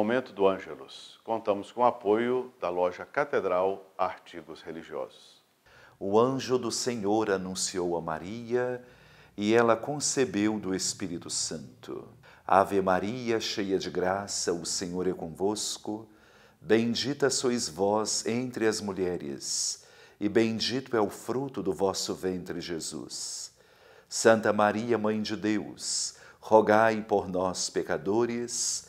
Momento do Ângelus. Contamos com o apoio da loja Catedral Artigos Religiosos. O anjo do Senhor anunciou a Maria e ela concebeu do Espírito Santo. Ave Maria, cheia de graça, o Senhor é convosco. Bendita sois vós entre as mulheres, e bendito é o fruto do vosso ventre, Jesus. Santa Maria, Mãe de Deus, rogai por nós, pecadores,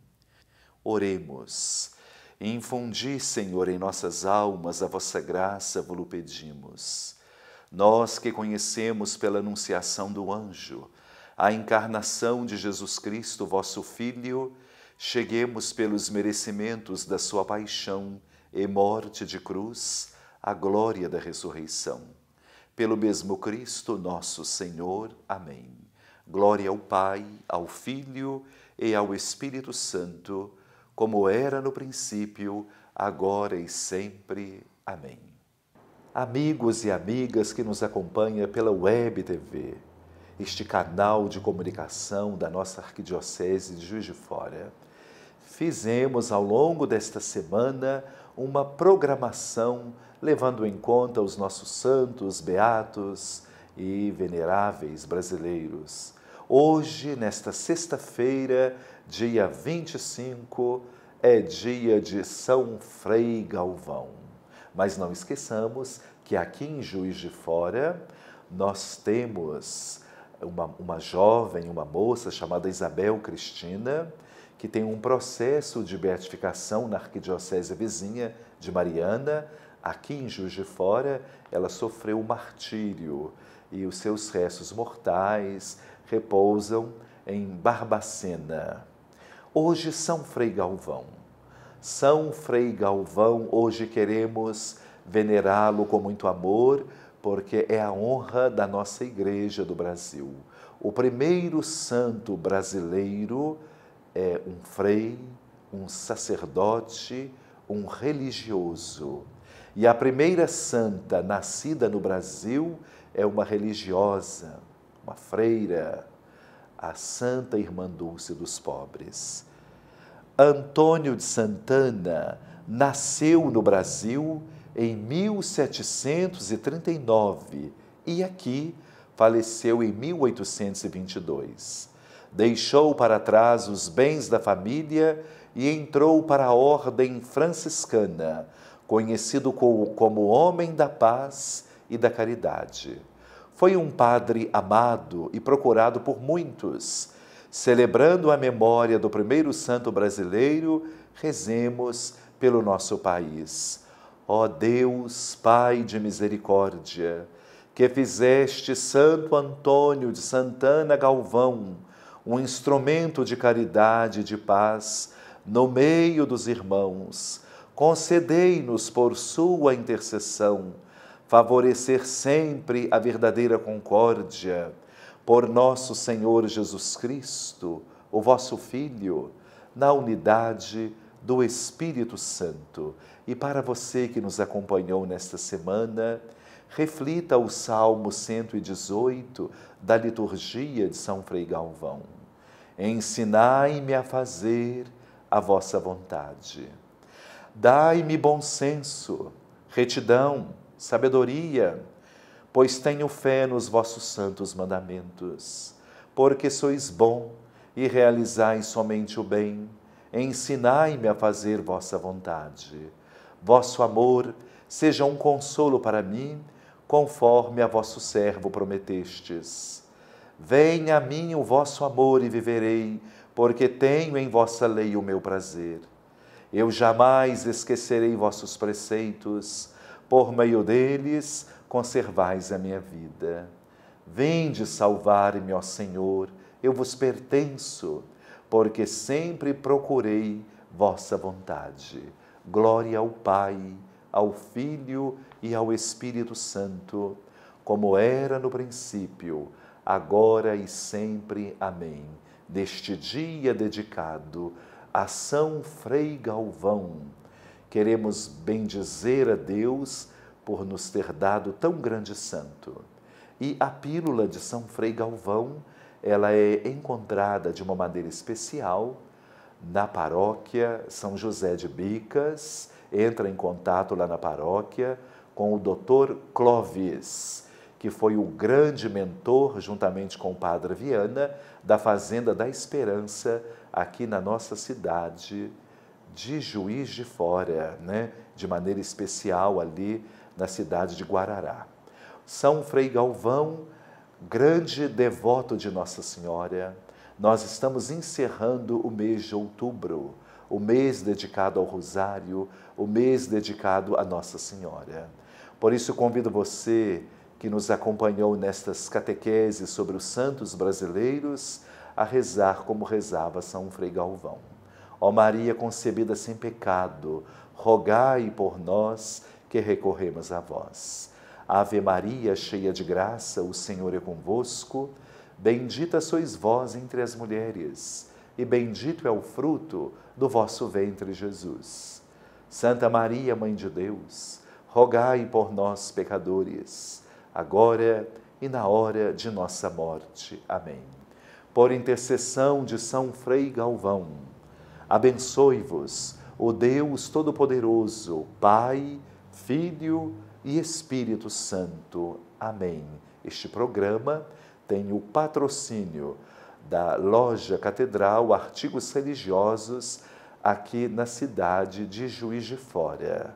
Oremos. Infundi, Senhor, em nossas almas a vossa graça, vos pedimos. Nós que conhecemos pela anunciação do anjo a encarnação de Jesus Cristo, vosso Filho, cheguemos pelos merecimentos da sua paixão e morte de cruz à glória da ressurreição. Pelo mesmo Cristo, nosso Senhor. Amém. Glória ao Pai, ao Filho e ao Espírito Santo como era no princípio, agora e sempre. Amém. Amigos e amigas que nos acompanham pela Web TV, este canal de comunicação da nossa Arquidiocese de Juiz de Fora, fizemos ao longo desta semana uma programação levando em conta os nossos santos, beatos e veneráveis brasileiros. Hoje, nesta sexta-feira, dia 25 é dia de São Frei Galvão. Mas não esqueçamos que aqui em Juiz de Fora nós temos uma, uma jovem, uma moça chamada Isabel Cristina, que tem um processo de beatificação na arquidiocese vizinha de Mariana. Aqui em Juiz de Fora, ela sofreu o martírio e os seus restos mortais repousam em Barbacena. Hoje, São Frei Galvão. São Frei Galvão, hoje queremos venerá-lo com muito amor, porque é a honra da nossa Igreja do Brasil. O primeiro santo brasileiro é um frei, um sacerdote, um religioso. E a primeira santa nascida no Brasil é uma religiosa, uma freira, a Santa Irmã Dulce dos Pobres. Antônio de Santana nasceu no Brasil em 1739 e aqui faleceu em 1822. Deixou para trás os bens da família e entrou para a Ordem Franciscana, conhecido como Homem da Paz e da Caridade. Foi um padre amado e procurado por muitos. Celebrando a memória do primeiro santo brasileiro, rezemos pelo nosso país. Ó Deus, Pai de misericórdia, que fizeste Santo Antônio de Santana Galvão um instrumento de caridade e de paz no meio dos irmãos, concedei-nos por sua intercessão favorecer sempre a verdadeira concórdia. Por nosso Senhor Jesus Cristo, o vosso Filho, na unidade do Espírito Santo. E para você que nos acompanhou nesta semana, reflita o Salmo 118 da liturgia de São Frei Galvão. Ensinai-me a fazer a vossa vontade. Dai-me bom senso, retidão, sabedoria, pois tenho fé nos vossos santos mandamentos, porque sois bom e realizais somente o bem, ensinai-me a fazer vossa vontade. Vosso amor seja um consolo para mim, conforme a vosso servo prometestes. Venha a mim o vosso amor e viverei, porque tenho em vossa lei o meu prazer. Eu jamais esquecerei vossos preceitos, por meio deles conservais a minha vida. Vinde salvar-me, ó Senhor, eu vos pertenço, porque sempre procurei vossa vontade. Glória ao Pai, ao Filho e ao Espírito Santo, como era no princípio, agora e sempre. Amém. Deste dia dedicado a São Frei Galvão Queremos bendizer a Deus por nos ter dado tão grande santo. E a pílula de São Frei Galvão, ela é encontrada de uma maneira especial na paróquia São José de Bicas, entra em contato lá na paróquia com o Dr. Clovis, que foi o grande mentor, juntamente com o Padre Viana, da Fazenda da Esperança, aqui na nossa cidade, de Juiz de Fora, né? de maneira especial ali na cidade de Guarará. São Frei Galvão, grande devoto de Nossa Senhora, nós estamos encerrando o mês de outubro, o mês dedicado ao Rosário, o mês dedicado a Nossa Senhora. Por isso, convido você que nos acompanhou nestas catequeses sobre os santos brasileiros a rezar como rezava São Frei Galvão. Ó Maria concebida sem pecado, rogai por nós que recorremos a vós. Ave Maria, cheia de graça, o Senhor é convosco. Bendita sois vós entre as mulheres, e bendito é o fruto do vosso ventre, Jesus. Santa Maria, Mãe de Deus, rogai por nós, pecadores, agora e na hora de nossa morte. Amém. Por intercessão de São Frei Galvão Abençoe-vos, o Deus Todo-Poderoso, Pai, Filho e Espírito Santo. Amém. Este programa tem o patrocínio da Loja Catedral Artigos Religiosos, aqui na cidade de Juiz de Fora.